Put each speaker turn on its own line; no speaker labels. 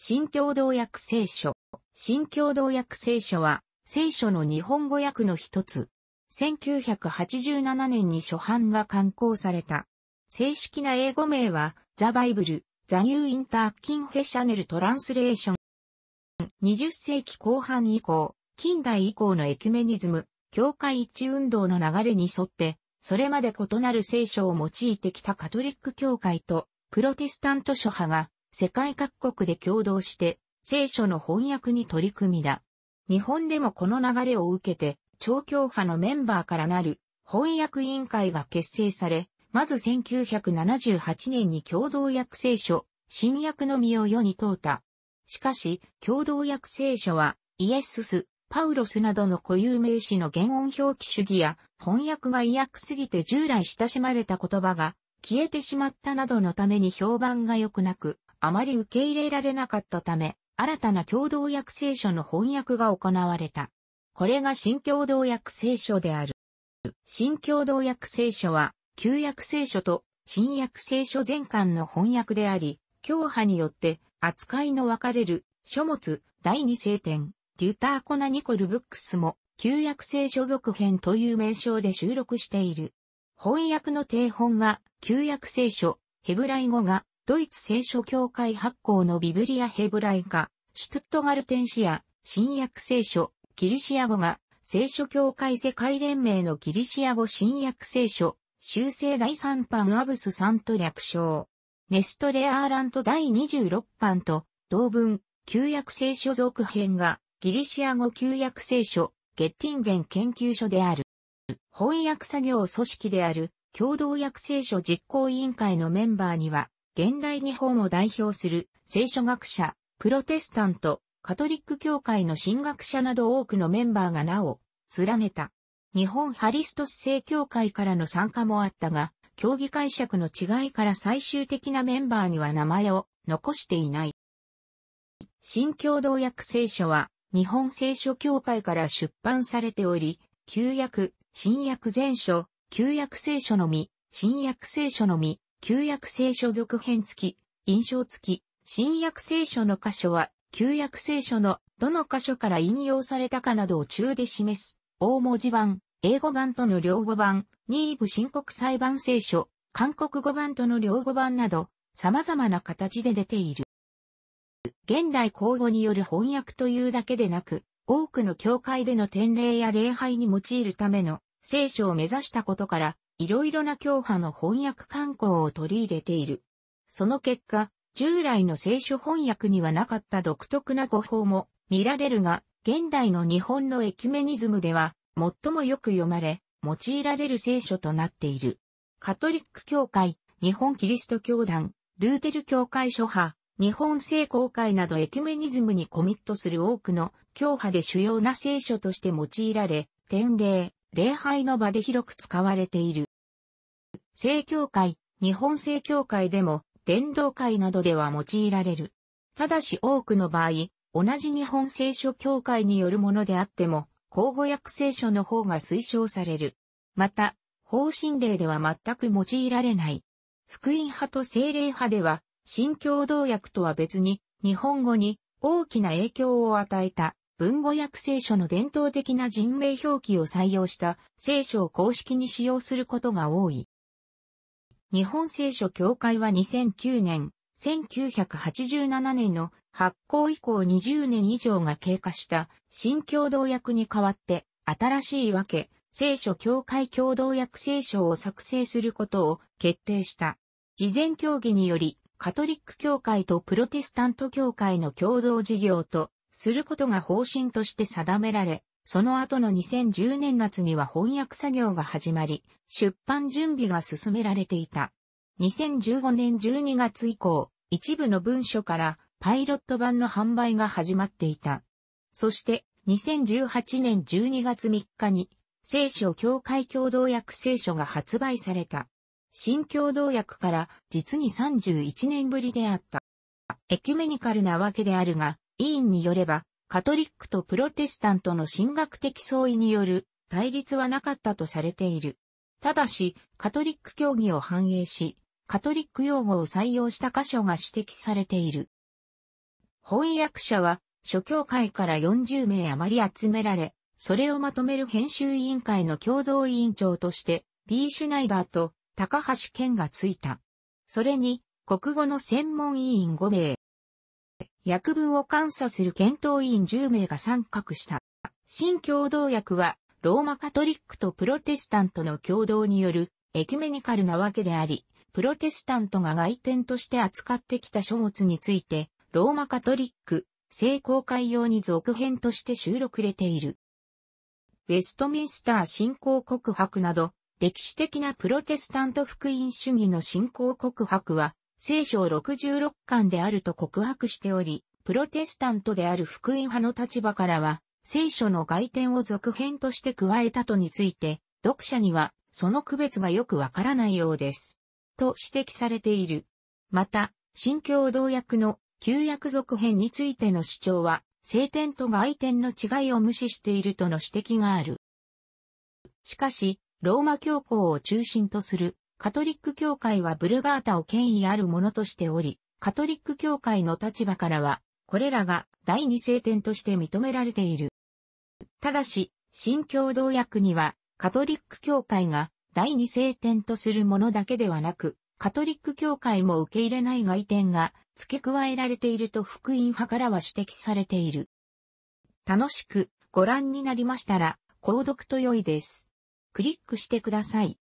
新共同訳聖書。新共同訳聖書は、聖書の日本語訳の一つ。1987年に初版が刊行された。正式な英語名は、ザ・バイブル、ザ・ r ュー・インター・キン・フェシャネル・トランスレーション。20世紀後半以降、近代以降のエキュメニズム、教会一致運動の流れに沿って、それまで異なる聖書を用いてきたカトリック教会と、プロテスタント諸派が、世界各国で共同して、聖書の翻訳に取り組みだ。日本でもこの流れを受けて、超教派のメンバーからなる翻訳委員会が結成され、まず1978年に共同訳聖書、新訳の実を世に問うた。しかし、共同訳聖書は、イエスス、パウロスなどの固有名詞の原音表記主義や、翻訳が意訳すぎて従来親しまれた言葉が消えてしまったなどのために評判が良くなく、あまり受け入れられなかったため、新たな共同訳聖書の翻訳が行われた。これが新共同訳聖書である。新共同訳聖書は、旧約聖書と新約聖書全巻の翻訳であり、教派によって扱いの分かれる書物第二聖典、デュターコナニコルブックスも旧約聖書続編という名称で収録している。翻訳の定本は旧約聖書、ヘブライ語がドイツ聖書協会発行のビブリアヘブライカ、シュトゥットガルテンシア、新約聖書、キリシア語が、聖書協会世界連盟のキリシア語新約聖書、修正第3版アブス3と略称。ネストレアーラント第26版と、同文、旧約聖書続編が、ギリシア語旧約聖書、ゲッティンゲン研究所である。翻訳作業組織である、共同訳聖書実行委員会のメンバーには、現代日本を代表する聖書学者、プロテスタント、カトリック教会の神学者など多くのメンバーが名を連ねた。日本ハリストス聖教会からの参加もあったが、競技解釈の違いから最終的なメンバーには名前を残していない。新共同訳聖書は日本聖書協会から出版されており、旧約、新約全書、旧約聖書のみ、新約聖書のみ、旧約聖書続編付き、印象付き、新約聖書の箇所は、旧約聖書のどの箇所から引用されたかなどを中で示す、大文字版、英語版との両語版、ニーブ申告裁判聖書、韓国語版との両語版など、様々な形で出ている。現代口語による翻訳というだけでなく、多くの教会での典礼や礼拝に用いるための聖書を目指したことから、いろいろな教派の翻訳慣行を取り入れている。その結果、従来の聖書翻訳にはなかった独特な語法も見られるが、現代の日本のエキュメニズムでは、最もよく読まれ、用いられる聖書となっている。カトリック教会、日本キリスト教団、ルーテル教会諸派、日本聖公会などエキュメニズムにコミットする多くの教派で主要な聖書として用いられ、典礼、礼拝の場で広く使われている。正教会、日本正教会でも、伝道会などでは用いられる。ただし多くの場合、同じ日本聖書教会によるものであっても、交互訳聖書の方が推奨される。また、方針令では全く用いられない。福音派と聖霊派では、新共同訳とは別に、日本語に大きな影響を与えた文語訳聖書の伝統的な人名表記を採用した聖書を公式に使用することが多い。日本聖書協会は2009年、1987年の発行以降20年以上が経過した新共同訳に代わって新しいわけ、聖書協会共同訳聖書を作成することを決定した。事前協議により、カトリック教会とプロテスタント教会の共同事業とすることが方針として定められ、その後の2010年夏には翻訳作業が始まり、出版準備が進められていた。2015年12月以降、一部の文書からパイロット版の販売が始まっていた。そして、2018年12月3日に、聖書協会共同訳聖書が発売された。新共同訳から実に31年ぶりであった。エキュメニカルなわけであるが、委員によれば、カトリックとプロテスタントの神学的相違による対立はなかったとされている。ただし、カトリック教義を反映し、カトリック用語を採用した箇所が指摘されている。翻訳者は、諸教会から40名余り集められ、それをまとめる編集委員会の共同委員長として、B. シュナイバーと高橋健がついた。それに、国語の専門委員5名、薬文を監査する検討委員10名が参画した。新共同薬は、ローマカトリックとプロテスタントの共同によるエキュメニカルなわけであり、プロテスタントが外典として扱ってきた書物について、ローマカトリック、聖公会用に続編として収録れている。ウェストミンスター信仰告白など、歴史的なプロテスタント福音主義の信仰告白は、聖書66巻であると告白しており、プロテスタントである福音派の立場からは、聖書の外典を続編として加えたとについて、読者にはその区別がよくわからないようです。と指摘されている。また、新教同訳の旧約続編についての主張は、聖典と外典の違いを無視しているとの指摘がある。しかし、ローマ教皇を中心とするカトリック教会はブルガータを権威あるものとしており、カトリック教会の立場からは、これらが第二聖典として認められている。ただし、新共同訳には、カトリック教会が第二聖典とするものだけではなく、カトリック教会も受け入れない外典が付け加えられていると福音派からは指摘されている。楽しくご覧になりましたら、購読と良いです。クリックしてください。